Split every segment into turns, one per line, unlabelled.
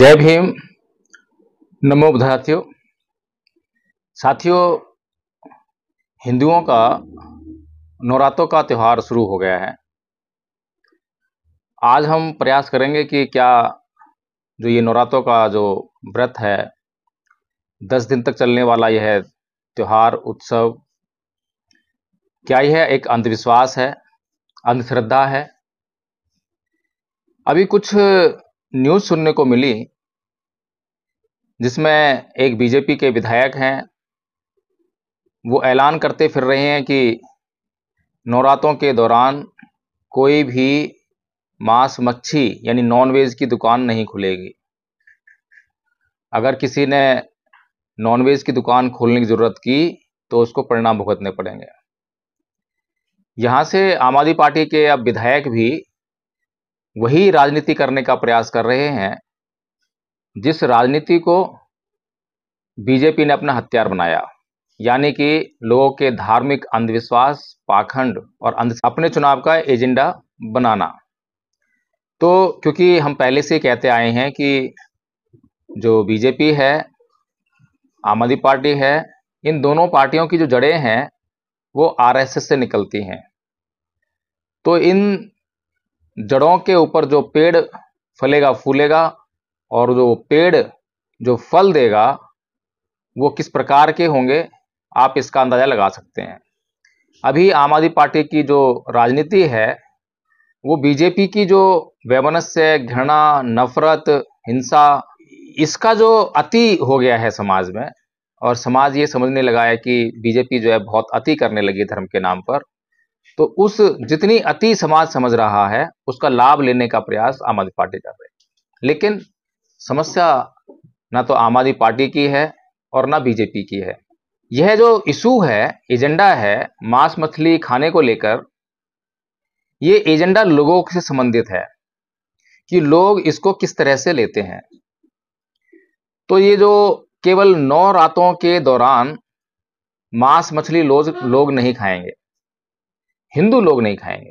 जय भीम नमो विद्यार्थियों साथियों हिंदुओं का नवरात्रों का त्यौहार शुरू हो गया है आज हम प्रयास करेंगे कि क्या जो ये नवरात्रों का जो व्रत है दस दिन तक चलने वाला यह त्यौहार उत्सव क्या यह एक अंधविश्वास है अंधश्रद्धा है अभी कुछ न्यूज़ सुनने को मिली जिसमें एक बीजेपी के विधायक हैं वो ऐलान करते फिर रहे हैं कि नवरात्रों के दौरान कोई भी मांस मच्छी यानी नॉनवेज की दुकान नहीं खुलेगी अगर किसी ने नॉनवेज की दुकान खोलने की ज़रूरत की तो उसको परिणाम भुगतने पड़ेंगे यहाँ से आम आदमी पार्टी के अब विधायक भी वही राजनीति करने का प्रयास कर रहे हैं जिस राजनीति को बीजेपी ने अपना हथियार बनाया यानी कि लोगों के धार्मिक अंधविश्वास पाखंड और अंध अपने चुनाव का एजेंडा बनाना तो क्योंकि हम पहले से कहते आए हैं कि जो बीजेपी है आम आदमी पार्टी है इन दोनों पार्टियों की जो जड़ें हैं वो आरएसएस से निकलती हैं तो इन जड़ों के ऊपर जो पेड़ फलेगा फूलेगा और जो पेड़ जो फल देगा वो किस प्रकार के होंगे आप इसका अंदाज़ा लगा सकते हैं अभी आम आदमी पार्टी की जो राजनीति है वो बीजेपी की जो वैमनस्य घृणा नफरत हिंसा इसका जो अति हो गया है समाज में और समाज ये समझने लगा है कि बीजेपी जो है बहुत अति करने लगी धर्म के नाम पर तो उस जितनी अति समाज समझ रहा है उसका लाभ लेने का प्रयास आम आदमी पार्टी कर रही है लेकिन समस्या ना तो आम आदमी पार्टी की है और ना बीजेपी की है यह जो इशू है एजेंडा है मांस मछली खाने को लेकर ये एजेंडा लोगों से संबंधित है कि लोग इसको किस तरह से लेते हैं तो ये जो केवल नौ रातों के दौरान मांस मछली लोग नहीं खाएंगे हिंदू लोग नहीं खाएंगे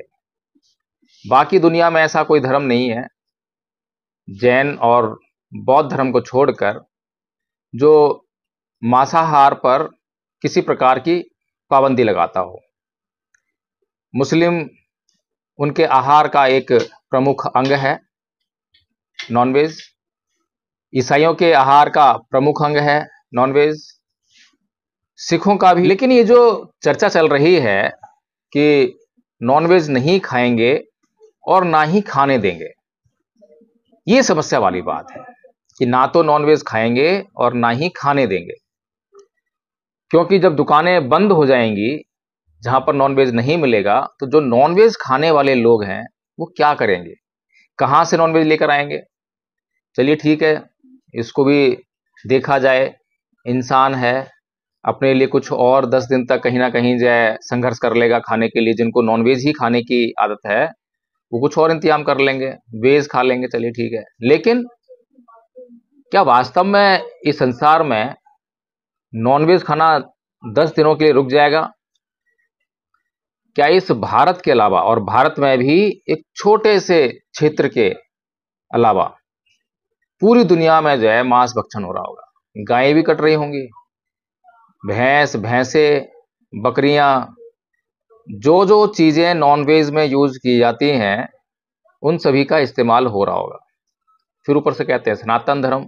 बाकी दुनिया में ऐसा कोई धर्म नहीं है जैन और बौद्ध धर्म को छोड़कर जो मांसाहार पर किसी प्रकार की पाबंदी लगाता हो मुस्लिम उनके आहार का एक प्रमुख अंग है नॉनवेज ईसाइयों के आहार का प्रमुख अंग है नॉनवेज सिखों का भी लेकिन ये जो चर्चा चल रही है कि नॉनवेज नहीं खाएंगे और ना ही खाने देंगे ये समस्या वाली बात है कि ना तो नॉनवेज खाएंगे और ना ही खाने देंगे क्योंकि जब दुकानें बंद हो जाएंगी जहां पर नॉनवेज नहीं मिलेगा तो जो नॉनवेज खाने वाले लोग हैं वो क्या करेंगे कहाँ से नॉनवेज लेकर आएंगे चलिए ठीक है इसको भी देखा जाए इंसान है अपने लिए कुछ और दस दिन तक कहीं ना कहीं जो है संघर्ष कर लेगा खाने के लिए जिनको नॉनवेज ही खाने की आदत है वो कुछ और इंतजाम कर लेंगे वेज खा लेंगे चलिए ठीक है लेकिन क्या वास्तव में इस संसार में नॉनवेज खाना दस दिनों के लिए रुक जाएगा क्या इस भारत के अलावा और भारत में भी एक छोटे से क्षेत्र के अलावा पूरी दुनिया में जो है मांस भक्षण हो रहा होगा गायें भी कट रही होंगी भैंस भैंसे बकरियां जो जो चीज़ें नॉनवेज में यूज़ की जाती हैं उन सभी का इस्तेमाल हो रहा होगा फिर ऊपर से कहते हैं सनातन धर्म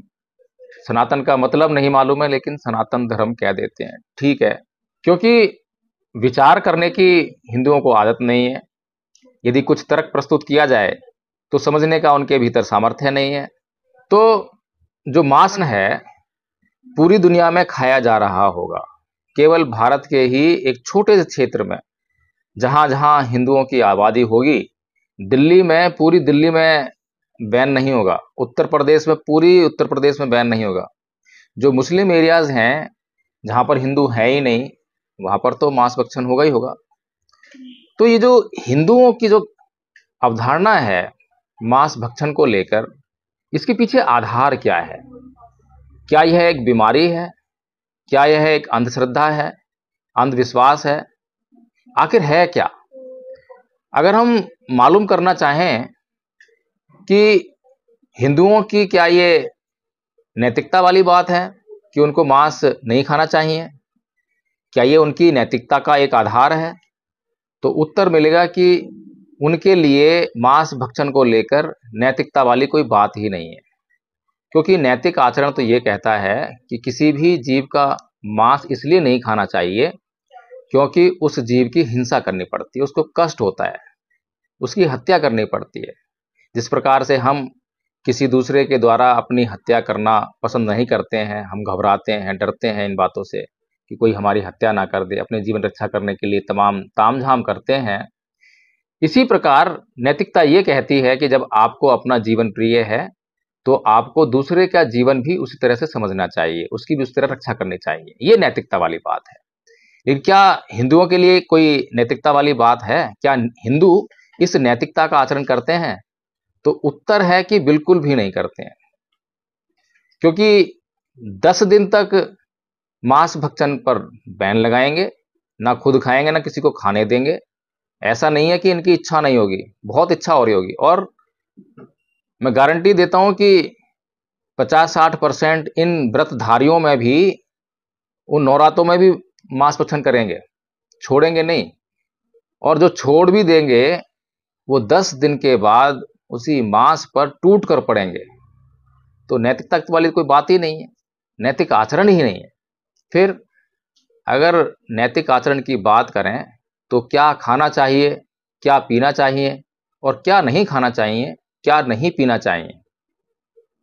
सनातन का मतलब नहीं मालूम है लेकिन सनातन धर्म कह देते हैं ठीक है क्योंकि विचार करने की हिंदुओं को आदत नहीं है यदि कुछ तर्क प्रस्तुत किया जाए तो समझने का उनके भीतर सामर्थ्य नहीं है तो जो मासन है पूरी दुनिया में खाया जा रहा होगा केवल भारत के ही एक छोटे से क्षेत्र में जहां जहां हिंदुओं की आबादी होगी दिल्ली में पूरी दिल्ली में बैन नहीं होगा उत्तर प्रदेश में पूरी उत्तर प्रदेश में बैन नहीं होगा जो मुस्लिम एरियाज़ हैं जहां पर हिंदू है ही नहीं वहां पर तो मांस भक्षण होगा ही होगा तो ये जो हिंदुओं की जो अवधारणा है मांस भक्षण को लेकर इसके पीछे आधार क्या है क्या यह एक बीमारी है क्या यह एक अंधश्रद्धा है अंधविश्वास है आखिर है क्या अगर हम मालूम करना चाहें कि हिंदुओं की क्या ये नैतिकता वाली बात है कि उनको मांस नहीं खाना चाहिए क्या ये उनकी नैतिकता का एक आधार है तो उत्तर मिलेगा कि उनके लिए मांस भक्षण को लेकर नैतिकता वाली कोई बात ही नहीं है क्योंकि नैतिक आचरण तो ये कहता है कि किसी भी जीव का मांस इसलिए नहीं खाना चाहिए क्योंकि उस जीव की हिंसा करनी पड़ती है उसको कष्ट होता है उसकी हत्या करनी पड़ती है जिस प्रकार से हम किसी दूसरे के द्वारा अपनी हत्या करना पसंद नहीं करते हैं हम घबराते हैं डरते हैं इन बातों से कि कोई हमारी हत्या ना कर दे अपने जीवन रक्षा करने के लिए तमाम ताम झाम करते हैं इसी प्रकार नैतिकता ये कहती है कि जब आपको अपना जीवन प्रिय है तो आपको दूसरे का जीवन भी उसी तरह से समझना चाहिए उसकी भी उस तरह रक्षा करनी चाहिए ये नैतिकता वाली बात है लेकिन क्या हिंदुओं के लिए कोई नैतिकता वाली बात है क्या हिंदू इस नैतिकता का आचरण करते हैं तो उत्तर है कि बिल्कुल भी नहीं करते हैं क्योंकि दस दिन तक मांस भक्षण पर बैन लगाएंगे ना खुद खाएंगे ना किसी को खाने देंगे ऐसा नहीं है कि इनकी इच्छा नहीं होगी बहुत इच्छा हो रही होगी और मैं गारंटी देता हूँ कि पचास साठ परसेंट इन व्रतधारियों में भी उन नौरातों में भी मांस पक्षण करेंगे छोड़ेंगे नहीं और जो छोड़ भी देंगे वो दस दिन के बाद उसी मांस पर टूट कर पड़ेंगे तो नैतिकता वाली कोई बात ही नहीं है नैतिक आचरण ही नहीं है फिर अगर नैतिक आचरण की बात करें तो क्या खाना चाहिए क्या पीना चाहिए और क्या नहीं खाना चाहिए क्या नहीं पीना चाहिए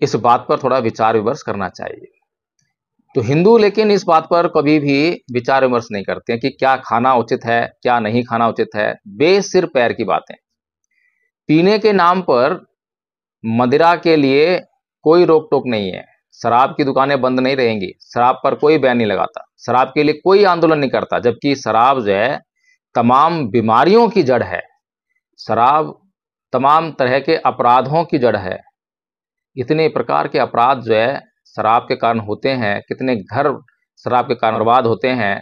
इस बात पर थोड़ा विचार विमर्श करना चाहिए तो हिंदू लेकिन इस बात पर कभी भी विचार विमर्श नहीं करते हैं कि क्या खाना उचित है क्या नहीं खाना उचित है बे सिर पैर की बातें पीने के नाम पर मदिरा के लिए कोई रोक टोक नहीं है शराब की दुकानें बंद नहीं रहेंगी शराब पर कोई बैन नहीं लगाता शराब के लिए कोई आंदोलन नहीं करता जबकि शराब जो है तमाम बीमारियों की जड़ है शराब तमाम तरह के अपराधों की जड़ है इतने प्रकार के अपराध जो है शराब के कारण होते हैं कितने घर शराब के कारण बर्बाद होते हैं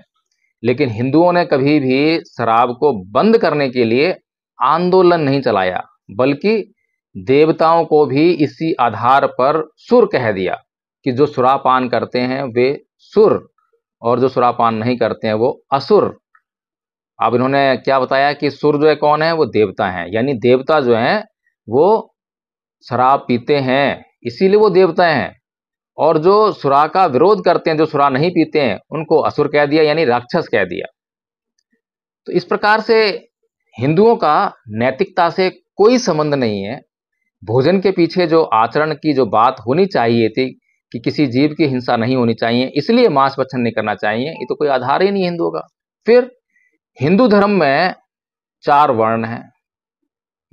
लेकिन हिंदुओं ने कभी भी शराब को बंद करने के लिए आंदोलन नहीं चलाया बल्कि देवताओं को भी इसी आधार पर सुर कह दिया कि जो सुरापान करते हैं वे सुर और जो सुरापान नहीं करते हैं वो असुर अब इन्होंने क्या बताया कि सुर जो है कौन है वो देवता हैं यानी देवता जो हैं वो शराब पीते हैं इसीलिए वो देवता हैं और जो सुरा का विरोध करते हैं जो सुरा नहीं पीते हैं उनको असुर कह दिया यानी राक्षस कह दिया तो इस प्रकार से हिंदुओं का नैतिकता से कोई संबंध नहीं है भोजन के पीछे जो आचरण की जो बात होनी चाहिए थी कि किसी जीव की हिंसा नहीं होनी चाहिए इसलिए मांस भक्षण नहीं करना चाहिए ये तो कोई आधार ही नहीं हिंदुओं का फिर हिंदू धर्म में चार वर्ण हैं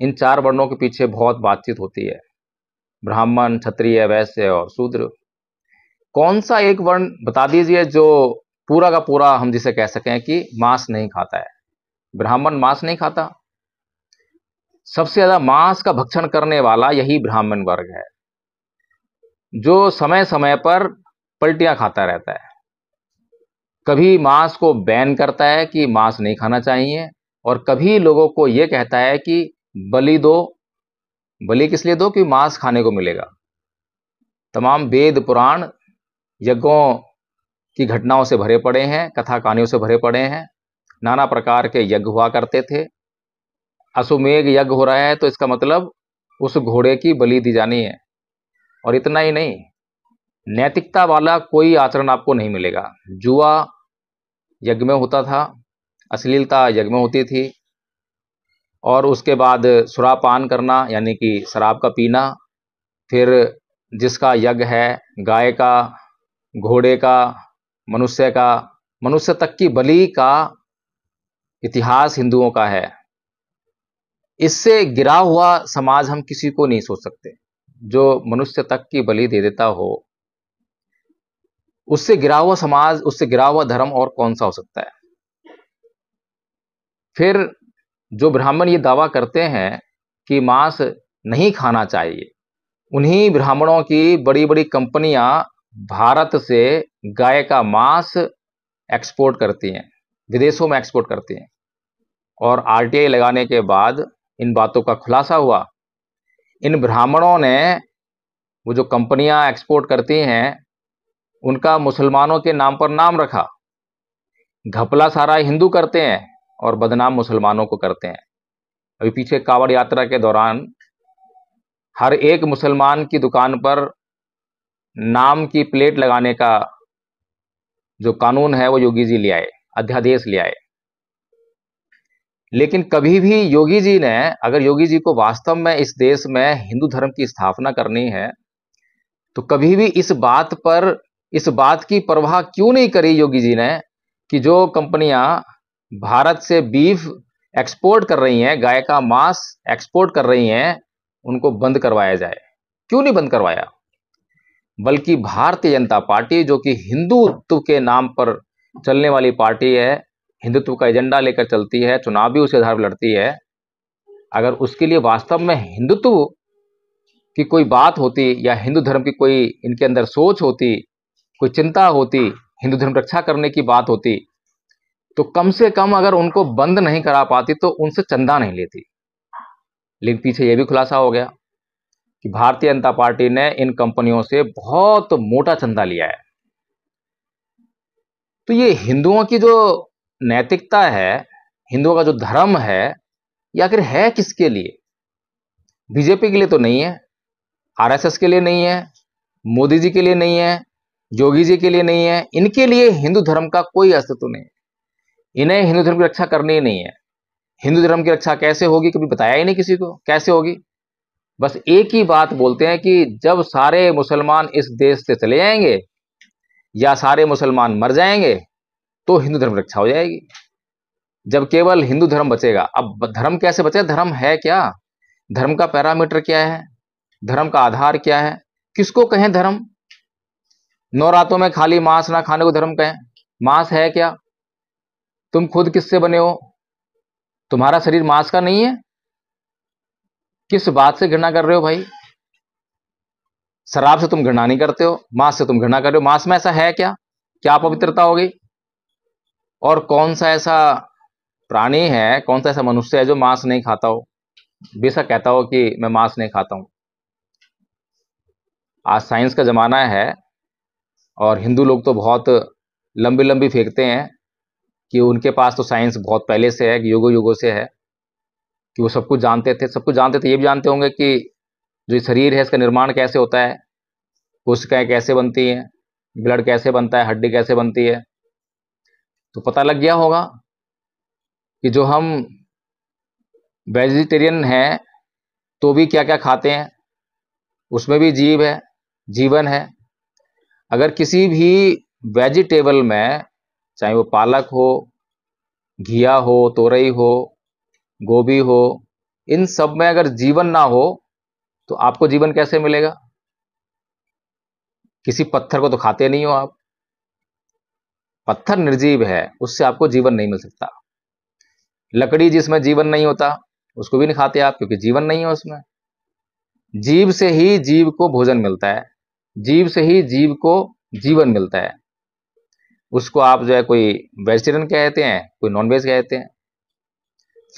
इन चार वर्णों के पीछे बहुत बातचीत होती है ब्राह्मण क्षत्रिय वैश्य और शूद्र कौन सा एक वर्ण बता दीजिए जो पूरा का पूरा हम जिसे कह सकें कि मांस नहीं खाता है ब्राह्मण मांस नहीं खाता सबसे ज्यादा मांस का भक्षण करने वाला यही ब्राह्मण वर्ग है जो समय समय पर पलटियां खाता रहता है कभी मांस को बैन करता है कि मांस नहीं खाना चाहिए और कभी लोगों को ये कहता है कि बलि दो बलि किस लिए दो कि मांस खाने को मिलेगा तमाम वेद पुराण यज्ञों की घटनाओं से भरे पड़े हैं कथा कहानियों से भरे पड़े हैं नाना प्रकार के यज्ञ हुआ करते थे अशुमेघ यज्ञ हो रहा है तो इसका मतलब उस घोड़े की बलि दी जानी है और इतना ही नहीं नैतिकता वाला कोई आचरण आपको नहीं मिलेगा जुआ यज्ञ में होता था अश्लीलता यज्ञ में होती थी और उसके बाद सुरापान करना यानी कि शराब का पीना फिर जिसका यज्ञ है गाय का घोड़े का मनुष्य का मनुष्य तक की बलि का इतिहास हिंदुओं का है इससे गिरा हुआ समाज हम किसी को नहीं सोच सकते जो मनुष्य तक की बलि दे देता हो उससे गिरा हुआ समाज उससे गिरा हुआ धर्म और कौन सा हो सकता है फिर जो ब्राह्मण ये दावा करते हैं कि मांस नहीं खाना चाहिए उन्हीं ब्राह्मणों की बड़ी बड़ी कंपनियां भारत से गाय का मांस एक्सपोर्ट करती हैं विदेशों में एक्सपोर्ट करती हैं और आरटीआई लगाने के बाद इन बातों का खुलासा हुआ इन ब्राह्मणों ने वो जो कंपनियां एक्सपोर्ट करती हैं उनका मुसलमानों के नाम पर नाम रखा घपला सारा हिंदू करते हैं और बदनाम मुसलमानों को करते हैं अभी पीछे कावड़ यात्रा के दौरान हर एक मुसलमान की दुकान पर नाम की प्लेट लगाने का जो कानून है वो योगी जी ले आए अध्यादेश ले आए लेकिन कभी भी योगी जी ने अगर योगी जी को वास्तव में इस देश में हिंदू धर्म की स्थापना करनी है तो कभी भी इस बात पर इस बात की परवाह क्यों नहीं करी योगी जी ने कि जो कंपनियां भारत से बीफ एक्सपोर्ट कर रही हैं गाय का मांस एक्सपोर्ट कर रही हैं उनको बंद करवाया जाए क्यों नहीं बंद करवाया बल्कि भारतीय जनता पार्टी जो कि हिंदुत्व के नाम पर चलने वाली पार्टी है हिंदुत्व का एजेंडा लेकर चलती है चुनाव भी उसी आधार पर लड़ती है अगर उसके लिए वास्तव में हिंदुत्व की कोई बात होती या हिंदू धर्म की कोई इनके अंदर सोच होती कोई चिंता होती हिंदू धर्म रक्षा करने की बात होती तो कम से कम अगर उनको बंद नहीं करा पाती तो उनसे चंदा नहीं लेती लेकिन पीछे यह भी खुलासा हो गया कि भारतीय जनता पार्टी ने इन कंपनियों से बहुत मोटा चंदा लिया है तो ये हिंदुओं की जो नैतिकता है हिंदुओं का जो धर्म है या आखिर है किसके लिए बीजेपी के लिए तो नहीं है आरएसएस के लिए नहीं है मोदी जी के लिए नहीं है योगी जी के लिए नहीं है इनके लिए हिंदू धर्म का कोई अस्तित्व नहीं है इन्हें हिंदू धर्म की रक्षा करनी ही नहीं है हिंदू धर्म की रक्षा कैसे होगी कभी बताया ही नहीं किसी को कैसे होगी बस एक ही बात बोलते हैं कि जब सारे मुसलमान इस देश से चले जाएंगे या सारे मुसलमान मर जाएंगे तो हिंदू धर्म रक्षा हो जाएगी जब केवल हिंदू धर्म बचेगा अब धर्म कैसे बचेगा धर्म है क्या धर्म का पैरामीटर क्या है धर्म का आधार क्या है किसको कहें धर्म नौ रातों में खाली मांस ना खाने को धर्म कहें मांस है क्या तुम खुद किससे बने हो तुम्हारा शरीर मांस का नहीं है किस बात से घृणा कर रहे हो भाई शराब से तुम घृणा नहीं करते हो मांस से तुम घृणा कर रहे हो मांस में ऐसा है क्या क्या पवित्रता हो गई और कौन सा ऐसा प्राणी है कौन सा ऐसा मनुष्य है जो मांस नहीं खाता हो बेशक कहता हो कि मैं मांस नहीं खाता हूं आज साइंस का जमाना है और हिंदू लोग तो बहुत लंबी लंबी फेंकते हैं कि उनके पास तो साइंस बहुत पहले से है युगो युगों से है कि वो सब कुछ जानते थे सब कुछ जानते थे ये भी जानते होंगे कि जो शरीर है इसका निर्माण कैसे होता है कोशिकाएँ कैसे बनती हैं ब्लड कैसे बनता है हड्डी कैसे बनती है तो पता लग गया होगा कि जो हम वेजिटेरियन हैं तो भी क्या क्या खाते हैं उसमें भी जीव है जीवन है अगर किसी भी वेजिटेबल में चाहे वो पालक हो घिया हो तोरई हो गोभी हो इन सब में अगर जीवन ना हो तो आपको जीवन कैसे मिलेगा किसी पत्थर को तो खाते नहीं हो आप पत्थर निर्जीव है उससे आपको जीवन नहीं मिल सकता लकड़ी जिसमें जीवन नहीं होता उसको भी नहीं खाते आप क्योंकि जीवन नहीं है उसमें जीव से ही जीव को भोजन मिलता है जीव से ही जीव को जीवन मिलता है उसको आप जो है कोई वेजिटेरियन कहते हैं कोई नॉन वेज कहते हैं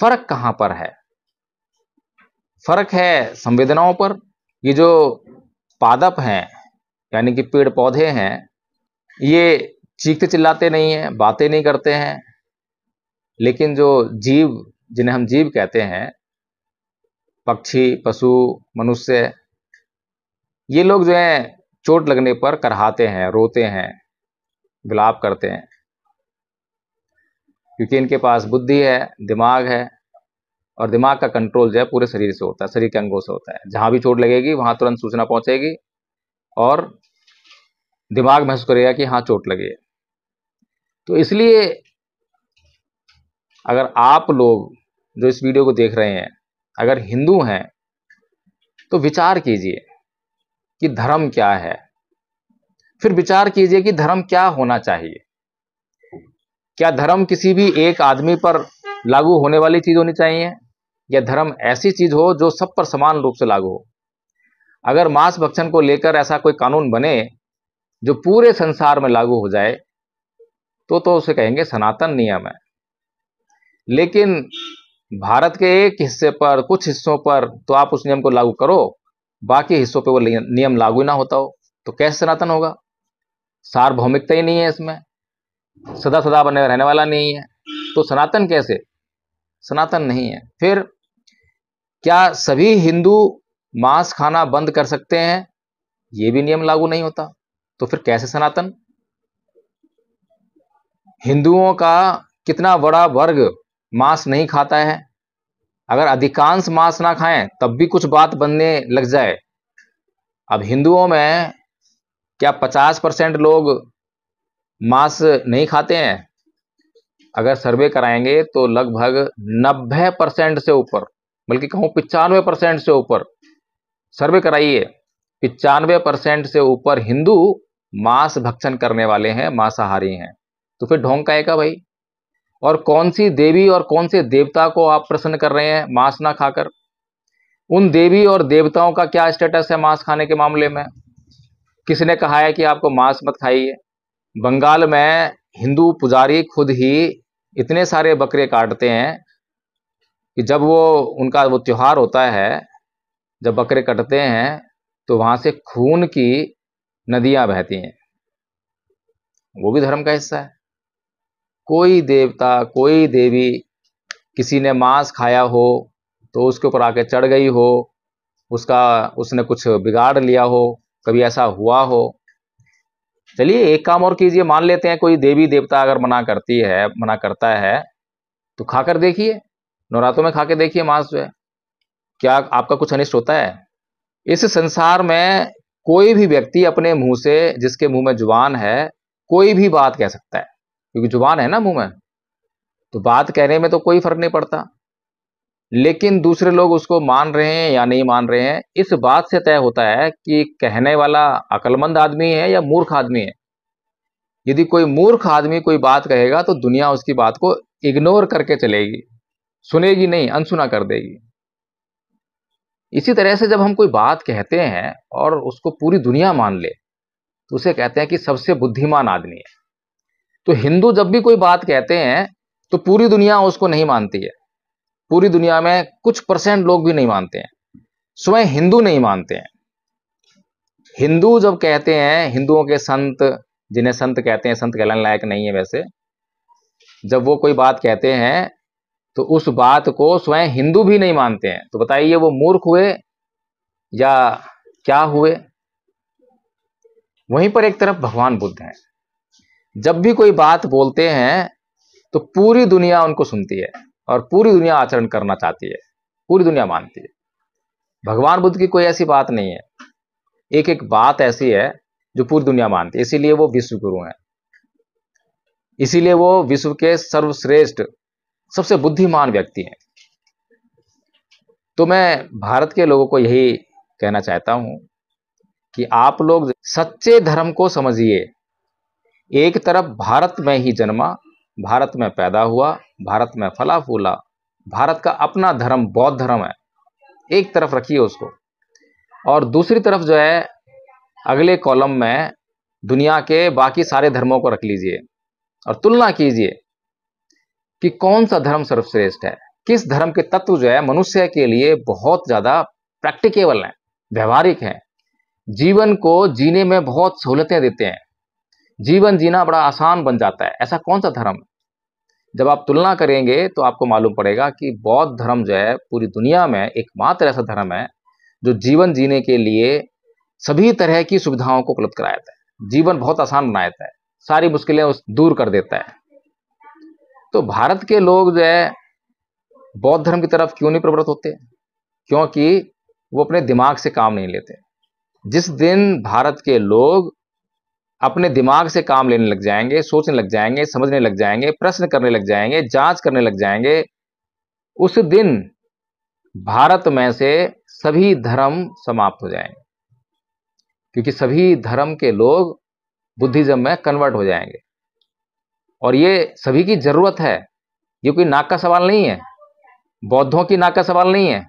फर्क कहाँ पर है फर्क है संवेदनाओं पर ये जो पादप हैं यानी कि पेड़ पौधे हैं ये चीखते चिल्लाते नहीं हैं बातें नहीं करते हैं लेकिन जो जीव जिन्हें हम जीव कहते हैं पक्षी पशु मनुष्य ये लोग जो है चोट लगने पर करहाते हैं रोते हैं विलाप करते हैं क्योंकि इनके पास बुद्धि है दिमाग है और दिमाग का कंट्रोल जो है पूरे शरीर से होता है शरीर के अंगों से होता है जहाँ भी चोट लगेगी वहाँ तुरंत सूचना पहुंचेगी और दिमाग महसूस करेगा कि हाँ चोट लगी है तो इसलिए अगर आप लोग जो इस वीडियो को देख रहे हैं अगर हिंदू हैं तो विचार कीजिए कि धर्म क्या है फिर विचार कीजिए कि धर्म क्या होना चाहिए क्या धर्म किसी भी एक आदमी पर लागू होने वाली चीज होनी चाहिए या धर्म ऐसी चीज हो जो सब पर समान रूप से लागू हो अगर मांस भक्षण को लेकर ऐसा कोई कानून बने जो पूरे संसार में लागू हो जाए तो तो उसे कहेंगे सनातन नियम है लेकिन भारत के एक हिस्से पर कुछ हिस्सों पर तो आप उस नियम को लागू करो बाकी हिस्सों पे वो नियम लागू ना होता हो तो कैसे सनातन होगा सार्वभौमिकता ही नहीं है इसमें सदा सदा बने रहने वाला नहीं है तो सनातन कैसे सनातन नहीं है फिर क्या सभी हिंदू मांस खाना बंद कर सकते हैं ये भी नियम लागू नहीं होता तो फिर कैसे सनातन हिंदुओं का कितना बड़ा वर्ग मांस नहीं खाता है अगर अधिकांश मांस ना खाएं तब भी कुछ बात बनने लग जाए अब हिंदुओं में क्या पचास परसेंट लोग मांस नहीं खाते हैं अगर सर्वे कराएंगे तो लगभग नब्बे परसेंट से ऊपर बल्कि कहूँ पिचानवे परसेंट से ऊपर सर्वे कराइए पिचानवे परसेंट से ऊपर हिंदू मांस भक्षण करने वाले हैं मांसाहारी हैं तो फिर ढोंग का है का भाई और कौन सी देवी और कौन से देवता को आप प्रसन्न कर रहे हैं मांस ना खाकर उन देवी और देवताओं का क्या स्टेटस है मांस खाने के मामले में किसने कहा है कि आपको मांस मत खाइए बंगाल में हिंदू पुजारी खुद ही इतने सारे बकरे काटते हैं कि जब वो उनका वो त्यौहार होता है जब बकरे कटते हैं तो वहाँ से खून की नदियाँ बहती हैं वो भी धर्म का हिस्सा है कोई देवता कोई देवी किसी ने मांस खाया हो तो उसके ऊपर आके चढ़ गई हो उसका उसने कुछ बिगाड़ लिया हो कभी ऐसा हुआ हो चलिए एक काम और कीजिए मान लेते हैं कोई देवी देवता अगर मना करती है मना करता है तो खाकर देखिए नवरात्रों में खा के देखिए मांस जो है क्या आपका कुछ अनिष्ट होता है इस संसार में कोई भी व्यक्ति अपने मुंह से जिसके मुंह में जुबान है कोई भी बात कह सकता है क्योंकि जुबान है ना मुंह में तो बात कहने में तो कोई फर्क नहीं पड़ता लेकिन दूसरे लोग उसको मान रहे हैं या नहीं मान रहे हैं इस बात से तय होता है कि कहने वाला अकलमंद आदमी है या मूर्ख आदमी है यदि कोई मूर्ख आदमी कोई बात कहेगा तो दुनिया उसकी बात को इग्नोर करके चलेगी सुनेगी नहीं अनसुना कर देगी इसी तरह से जब हम कोई बात कहते हैं और उसको पूरी दुनिया मान ले तो उसे कहते हैं कि सबसे बुद्धिमान आदमी है तो हिंदू जब भी कोई बात कहते हैं तो पूरी दुनिया उसको नहीं मानती है पूरी दुनिया में कुछ परसेंट लोग भी नहीं मानते हैं स्वयं हिंदू नहीं मानते हैं हिंदू जब कहते हैं हिंदुओं के संत जिन्हें संत कहते हैं संत कहलाने लायक नहीं है वैसे जब वो कोई बात कहते हैं तो उस बात को स्वयं हिंदू भी नहीं मानते हैं तो बताइए वो मूर्ख हुए या क्या हुए वहीं पर एक तरफ भगवान बुद्ध हैं जब भी कोई बात बोलते हैं तो पूरी दुनिया उनको सुनती है और पूरी दुनिया आचरण करना चाहती है पूरी दुनिया मानती है भगवान बुद्ध की कोई ऐसी बात नहीं है एक एक बात ऐसी है जो पूरी दुनिया मानती है इसीलिए वो विश्व गुरु हैं इसीलिए वो विश्व के सर्वश्रेष्ठ सबसे बुद्धिमान व्यक्ति हैं तो मैं भारत के लोगों को यही कहना चाहता हूं कि आप लोग सच्चे धर्म को समझिए एक तरफ भारत में ही जन्मा भारत में पैदा हुआ भारत में फला फूला भारत का अपना धर्म बौद्ध धर्म है एक तरफ रखिए उसको और दूसरी तरफ जो है अगले कॉलम में दुनिया के बाकी सारे धर्मों को रख लीजिए और तुलना कीजिए कि कौन सा धर्म सर्वश्रेष्ठ है किस धर्म के तत्व जो है मनुष्य के लिए बहुत ज़्यादा प्रैक्टिकेबल हैं व्यवहारिक हैं जीवन को जीने में बहुत सहूलतें देते हैं जीवन जीना बड़ा आसान बन जाता है ऐसा कौन सा धर्म है जब आप तुलना करेंगे तो आपको मालूम पड़ेगा कि बौद्ध धर्म जो है पूरी दुनिया में एकमात्र ऐसा धर्म है जो जीवन जीने के लिए सभी तरह की सुविधाओं को उपलब्ध कराया है जीवन बहुत आसान बना देता है सारी मुश्किलें उस दूर कर देता है तो भारत के लोग जो है बौद्ध धर्म की तरफ क्यों नहीं प्रवृत्त होते क्योंकि वो अपने दिमाग से काम नहीं लेते जिस दिन भारत के लोग अपने दिमाग से काम लेने लग जाएंगे सोचने लग जाएंगे समझने लग जाएंगे प्रश्न करने लग जाएंगे जांच करने लग जाएंगे उस दिन भारत में से सभी धर्म समाप्त हो जाएंगे क्योंकि सभी धर्म के लोग बुद्धिज्म में कन्वर्ट हो जाएंगे और ये सभी की जरूरत है ये कोई नाक का सवाल नहीं है बौद्धों की नाक का सवाल नहीं है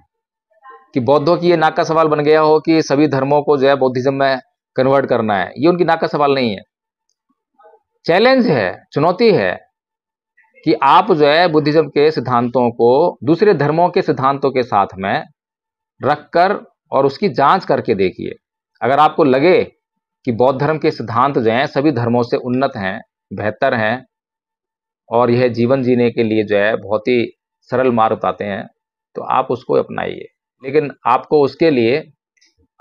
कि बौद्धों की ये नाक का सवाल बन गया हो कि सभी धर्मों को जो है बौद्धिज्म में कन्वर्ट करना है ये उनकी नाक का सवाल नहीं है चैलेंज है चुनौती है कि आप जो है बुद्धिज्म के सिद्धांतों को दूसरे धर्मों के सिद्धांतों के साथ में रखकर और उसकी जांच करके देखिए अगर आपको लगे कि बौद्ध धर्म के सिद्धांत जो हैं सभी धर्मों से उन्नत हैं बेहतर हैं और यह जीवन जीने के लिए जो है बहुत ही सरल मार्ग बताते हैं तो आप उसको अपनाइए लेकिन आपको उसके लिए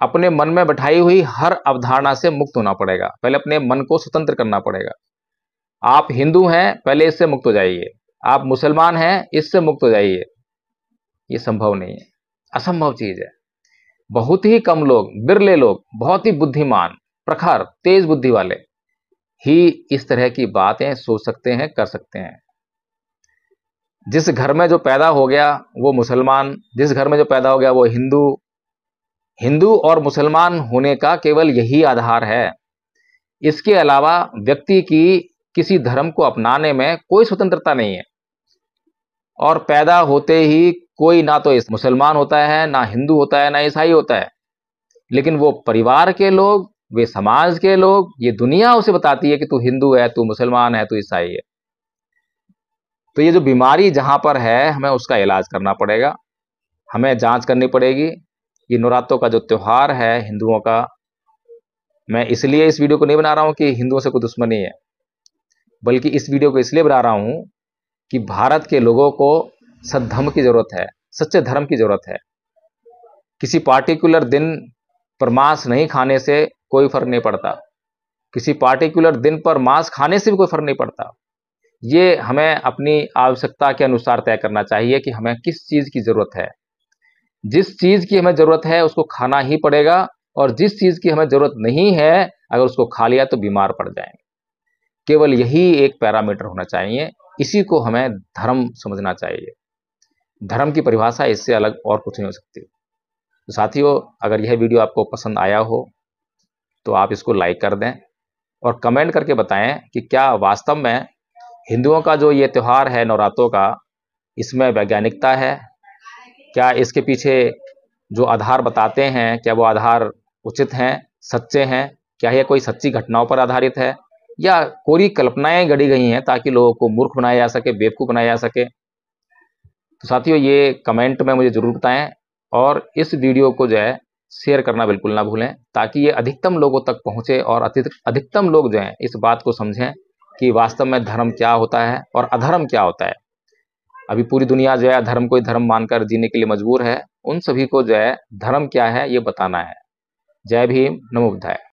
अपने मन में बैठाई हुई हर अवधारणा से मुक्त होना पड़ेगा पहले अपने मन को स्वतंत्र करना पड़ेगा आप हिंदू हैं पहले इससे मुक्त हो जाइए आप मुसलमान हैं इससे मुक्त हो जाइए ये संभव नहीं है असंभव चीज है बहुत ही कम लोग बिरले लोग बहुत ही बुद्धिमान प्रखर तेज बुद्धि वाले ही इस तरह की बातें सोच सकते हैं कर सकते हैं जिस घर में जो पैदा हो गया वो मुसलमान जिस घर में जो पैदा हो गया वो हिंदू हिंदू और मुसलमान होने का केवल यही आधार है इसके अलावा व्यक्ति की किसी धर्म को अपनाने में कोई स्वतंत्रता नहीं है और पैदा होते ही कोई ना तो मुसलमान होता है ना हिंदू होता है ना ईसाई होता है लेकिन वो परिवार के लोग वे समाज के लोग ये दुनिया उसे बताती है कि तू हिंदू है तू मुसलमान है तू ईसाई है तो ये जो बीमारी जहां पर है हमें उसका इलाज करना पड़ेगा हमें जांच करनी पड़ेगी ये नवरात्रों का जो त्यौहार है हिंदुओं का मैं इसलिए इस वीडियो को नहीं बना रहा हूँ कि हिंदुओं से कोई दुश्मनी है बल्कि इस वीडियो को इसलिए बना रहा हूँ कि भारत के लोगों को सद्धर्म की ज़रूरत है सच्चे धर्म की ज़रूरत है किसी पार्टिकुलर दिन पर मांस नहीं खाने से कोई फर्क नहीं पड़ता किसी पार्टिकुलर दिन पर मांस खाने से भी कोई फर्क नहीं पड़ता ये हमें अपनी आवश्यकता के अनुसार तय करना चाहिए कि हमें किस चीज़ की ज़रूरत है जिस चीज़ की हमें ज़रूरत है उसको खाना ही पड़ेगा और जिस चीज़ की हमें ज़रूरत नहीं है अगर उसको खा लिया तो बीमार पड़ जाएंगे केवल यही एक पैरामीटर होना चाहिए इसी को हमें धर्म समझना चाहिए धर्म की परिभाषा इससे अलग और कुछ नहीं हो सकती तो साथियों अगर यह वीडियो आपको पसंद आया हो तो आप इसको लाइक कर दें और कमेंट करके बताएं कि क्या वास्तव में हिंदुओं का जो ये त्यौहार है नवरात्रों का इसमें वैज्ञानिकता है क्या इसके पीछे जो आधार बताते हैं क्या वो आधार उचित हैं सच्चे हैं क्या यह कोई सच्ची घटनाओं पर आधारित है या कोरी कल्पनाएं गढ़ी गई हैं ताकि लोगों को मूर्ख बनाया जा सके बेवकूफ़ बनाया जा सके तो साथियों ये कमेंट में मुझे ज़रूर बताएं और इस वीडियो को जो है शेयर करना बिल्कुल ना भूलें ताकि ये अधिकतम लोगों तक पहुँचे और अधिकतम लोग जो हैं इस बात को समझें कि वास्तव में धर्म क्या होता है और अधर्म क्या होता है अभी पूरी दुनिया जो है धर्म को ही धर्म मानकर जीने के लिए मजबूर है उन सभी को जो है धर्म क्या है ये बताना है जय भीम नमोबुद्धाय